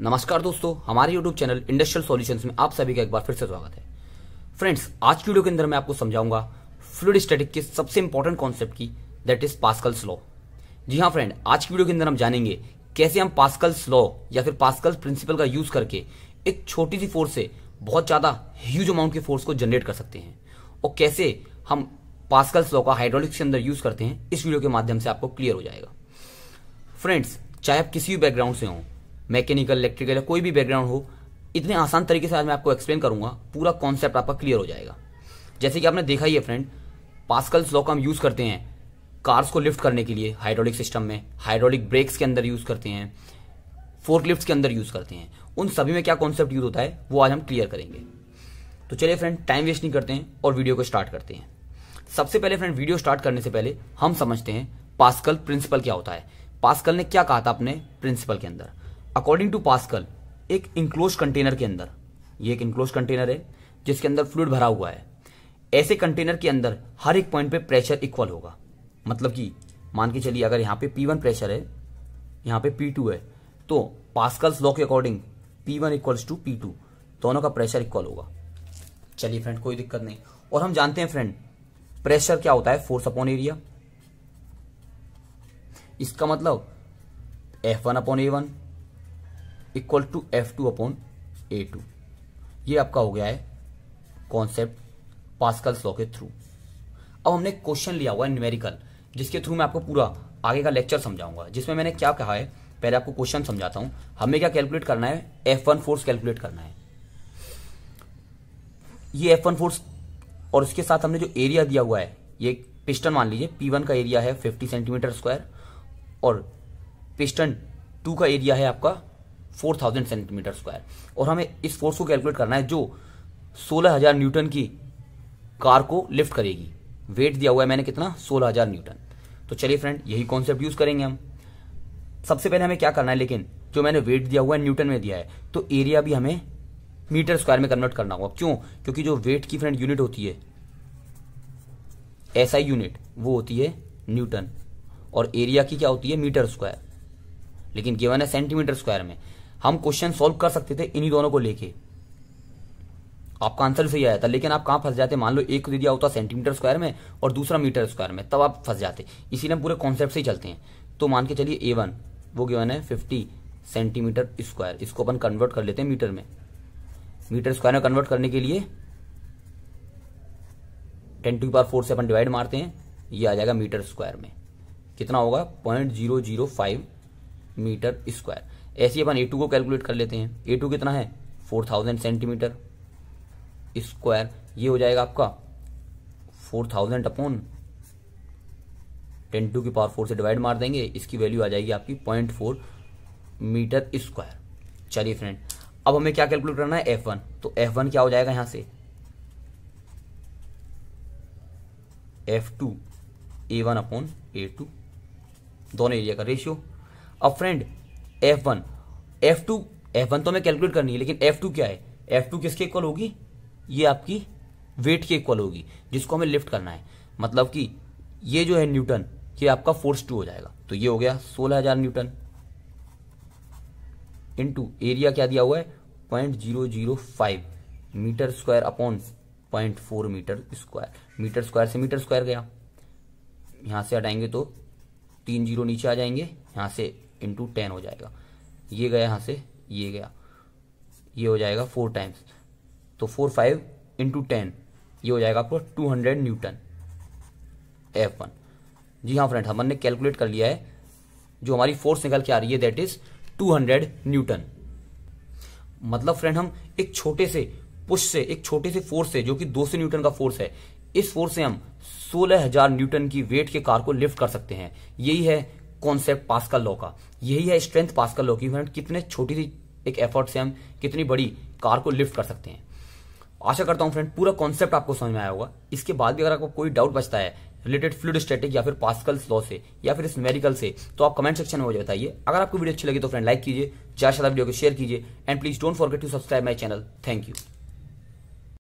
नमस्कार दोस्तों हमारे YouTube चैनल इंडस्ट्रियल सॉल्यूशंस में आप सभी का एक बार फिर से स्वागत है फ्रेंड्स आज की वीडियो के अंदर मैं आपको समझाऊंगा फ्लूड स्टैटिक के सबसे इंपॉर्टेंट कॉन्सेप्ट की दैट इज पास्कल्स लॉ जी हाँ फ्रेंड आज की वीडियो के अंदर हम जानेंगे कैसे हम पास्कल्स लॉ या फिर पास्कल्स प्रिंसिपल का यूज करके एक छोटी सी फोर्स से बहुत ज्यादा ह्यूज अमाउंट के फोर्स को जनरेट कर सकते हैं और कैसे हम पास्कल्स लॉ का हाइड्रोलिक्स के अंदर यूज करते हैं इस वीडियो के माध्यम से आपको क्लियर हो जाएगा फ्रेंड्स चाहे आप किसी भी बैकग्राउंड से हों मैकेनिकल इलेक्ट्रिकल या कोई भी बैकग्राउंड हो इतने आसान तरीके से आज मैं आपको एक्सप्लेन करूंगा पूरा कॉन्सेप्ट आपका क्लियर हो जाएगा जैसे कि आपने देखा ही है फ्रेंड पास्कल्स लॉ का हम यूज़ करते हैं कार्स को लिफ्ट करने के लिए हाइड्रोलिक सिस्टम में हाइड्रोलिक ब्रेक्स के अंदर यूज़ करते हैं फोर्कलिफ्ट के अंदर यूज़ करते हैं उन सभी में क्या कॉन्सेप्ट यूज़ होता है वो आज हम क्लियर करेंगे तो चलिए फ्रेंड टाइम वेस्ट नहीं करते हैं और वीडियो को स्टार्ट करते हैं सबसे पहले फ्रेंड वीडियो स्टार्ट करने से पहले हम समझते हैं पास्कल प्रिंसिपल क्या होता है पास्कल ने क्या कहा था अपने प्रिंसिपल के अंदर अकॉर्डिंग टू पास्कल एक इंक्लोज कंटेनर के अंदर ये एक इंक्लोज कंटेनर है जिसके अंदर फ्लूड भरा हुआ है ऐसे कंटेनर के अंदर हर एक पॉइंट पे प्रेशर इक्वल होगा मतलब कि मान के चलिए अगर यहाँ पे वन प्रेशर है यहाँ पे टू है तो पास्कल्स लॉ के according P one equals to P two दोनों का प्रेशर इक्वल होगा चलिए फ्रेंड कोई दिक्कत नहीं और हम जानते हैं फ्रेंड प्रेशर क्या होता है फोर्स अपॉन एरिया इसका मतलब F one upon A one equal to F two upon A two ये आपका हो गया है कॉन्सेप्ट पास्कल लॉ के थ्रू अब हमने क्वेश्चन लिया हुआ है न्यूमेरिकल जिसके थ्रू मैं आपको पूरा आगे का लेक्चर समझाऊंगा जिसमें मैंने क्या कहा है पहले आपको क्वेश्चन समझाता हूं हमें क्या कैलकुलेट करना है एफ वन फोर्स कैलकुलेट करना है ये एफ वन फोर्स और उसके साथ हमने जो एरिया दिया हुआ है ये पिस्टन मान लीजिए पी वन का एरिया है फिफ्टी सेंटीमीटर स्क्वायर और पिस्टन टू का एरिया है आपका फोर थाउजेंड सेंटीमीटर स्क्वायर और हमें इस फोर्स को कैलकुलेट करना है जो सोलह हजार न्यूटन की कार को लिफ्ट करेगी वेट दिया हुआ है मैंने कितना सोलह हजार न्यूटन तो चलिए फ्रेंड यही कॉन्सेप्ट यूज करेंगे हम सबसे पहले हमें क्या करना है लेकिन जो मैंने वेट दिया हुआ है न्यूटन में दिया है तो एरिया भी हमें मीटर स्क्वायर में कन्वर्ट करना होगा क्यों क्योंकि जो वेट की फ्रेंड यूनिट होती है ऐसा यूनिट वो होती है न्यूटन और एरिया की क्या होती है मीटर स्क्वायर लेकिन गिवन है सेंटीमीटर स्क्वायर में हम क्वेश्चन सॉल्व कर सकते थे इन्हीं दोनों को लेके आपका आंसर सही आया था लेकिन आप कहां फंस जाते मान लो एक दे दिया होता सेंटीमीटर स्क्वायर में और दूसरा मीटर स्क्वायर में तब आप फंस जाते इसीलिए हम पूरे कॉन्सेप्ट से ही चलते हैं तो मान के चलिए ए वन वो गिवन है फिफ्टी सेंटीमीटर स्क्वायर इसको अपन कन्वर्ट कर लेते हैं मीटर में मीटर स्क्वायर में कन्वर्ट करने के लिए टेन टू पार फोर से अपन डिवाइड मारते हैं ये आ जाएगा मीटर स्क्वायर में कितना होगा point zero zero five metre square ऐसे अपन ए टू को कैलकुलेट कर लेते हैं ए टू कितना है फोर थाउजेंड सेंटीमीटर स्क्वायर ये हो जाएगा आपका four thousand upon ten to की पावर फोर से डिवाइड मार देंगे इसकी वैल्यू आ जाएगी आपकी पॉइंट फोर मीटर स्क्वायर चलिए फ्रेंड अब हमें क्या कैलकुलेट करना है एफ वन तो एफ वन क्या हो जाएगा यहां से F two A one upon A two दोनों एरिया का रेशियो अब friend F one F two F one तो हमें कैलकुलेट करनी है लेकिन एफ टू क्या है एफ टू किसके इक्वल होगी ये आपकी वेट के इक्वल होगी जिसको हमें लिफ्ट करना है मतलब कि ये जो है न्यूटन ये आपका फोर्स टू हो जाएगा तो ये हो गया सोलह हजार न्यूटन इंटू एरिया क्या दिया हुआ है point zero zero five metre square upon point four metre square metre square से मीटर स्क्वायर गया यहां से हटाएंगे तो तीन जीरो नीचे आ जाएंगे यहां से इंटू टेन हो जाएगा ये गया यहाँ से ये गया ये हो जाएगा फोर टाइम्स तो फोर फाइव इंटू टेन ये हो जाएगा आपको two hundred newton F one जी हाँ फ्रेंड हमने कैलकुलेट कर लिया है जो हमारी फोर्स निकल के आ रही है that is two hundred newton मतलब फ्रेंड हम एक छोटे से पुश से एक छोटे से फोर्स से जो कि दो सौ न्यूटन का फोर्स है इस फोर्स से हम सोलह हजार न्यूटन की वेट के कार को लिफ्ट कर सकते हैं यही है कॉन्सेप्ट पास्कल लॉ का यही है स्ट्रेंथ पास्कल लॉ की फ्रेंड कितने छोटी सी एक एफर्ट से हम कितनी बड़ी कार को लिफ्ट कर सकते हैं आशा करता हूं फ्रेंड पूरा कॉन्सेप्ट आपको समझ में आया होगा इसके बाद भी अगर आपको कोई डाउट बचता है रिलेटेड फ्लूड स्टैटिक या फिर पास्कल लॉ से या फिर इस से तो आप कमेंट सेक्शन में मुझे बताइए अगर आपको वीडियो अच्छी लगी तो फ्रेंड लाइक कीजिए ज्यादा वीडियो को शेयर कीजिए and please don't forget to subscribe my channel thank you